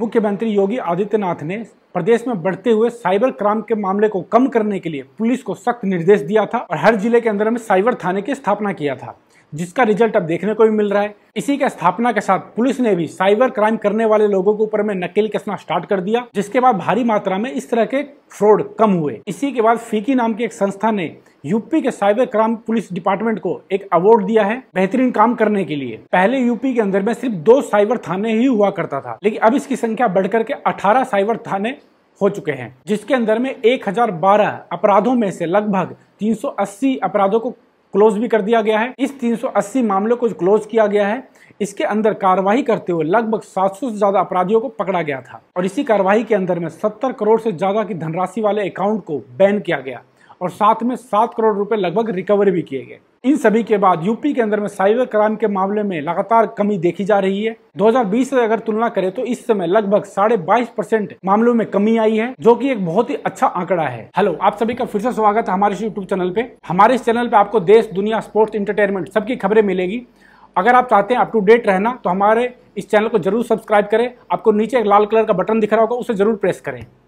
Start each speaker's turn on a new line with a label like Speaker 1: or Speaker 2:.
Speaker 1: मुख्यमंत्री योगी आदित्यनाथ ने प्रदेश में बढ़ते हुए साइबर क्राइम के मामले को कम करने के लिए पुलिस को सख्त निर्देश दिया था और हर जिले के अंदर में साइबर थाने की स्थापना किया था जिसका रिजल्ट अब देखने को भी मिल रहा है इसी के स्थापना के साथ पुलिस ने भी साइबर क्राइम करने वाले लोगों के ऊपर में नकेल कसना स्टार्ट कर दिया जिसके बाद भारी मात्रा में इस तरह के फ्रॉड कम हुए इसी के बाद फीकी नाम की एक संस्था ने यूपी के साइबर क्राइम पुलिस डिपार्टमेंट को एक अवार्ड दिया है बेहतरीन काम करने के लिए पहले यूपी के अंदर में सिर्फ दो साइबर थाने ही हुआ करता था लेकिन अब इसकी संख्या बढ़कर के अठारह साइबर थाने हो चुके हैं जिसके अंदर में 1012 अपराधों में से लगभग 380 अपराधों को क्लोज भी कर दिया गया है इस 380 मामलों को क्लोज किया गया है इसके अंदर कार्रवाई करते हुए लगभग 700 से ज्यादा अपराधियों को पकड़ा गया था और इसी कार्रवाई के अंदर में 70 करोड़ से ज्यादा की धनराशि वाले अकाउंट को बैन किया गया और साथ में सात करोड़ रुपए लगभग रिकवर भी किए गए इन सभी के बाद यूपी के अंदर में साइबर क्राइम के मामले में लगातार कमी देखी जा रही है 2020 से अगर तुलना करें तो इस समय लगभग साढ़े बाईस परसेंट मामलों में कमी आई है जो कि एक बहुत ही अच्छा आंकड़ा है हेलो आप सभी का फिर से स्वागत है हमारे यूट्यूब चैनल पे हमारे इस चैनल पे आपको देश दुनिया स्पोर्ट्स इंटरटेनमेंट सबकी खबरें मिलेगी अगर आप चाहते हैं अप टू डेट रहना तो हमारे इस चैनल को जरूर सब्सक्राइब करें आपको नीचे एक लाल कलर का बटन दिख रहा होगा उसे जरूर प्रेस करें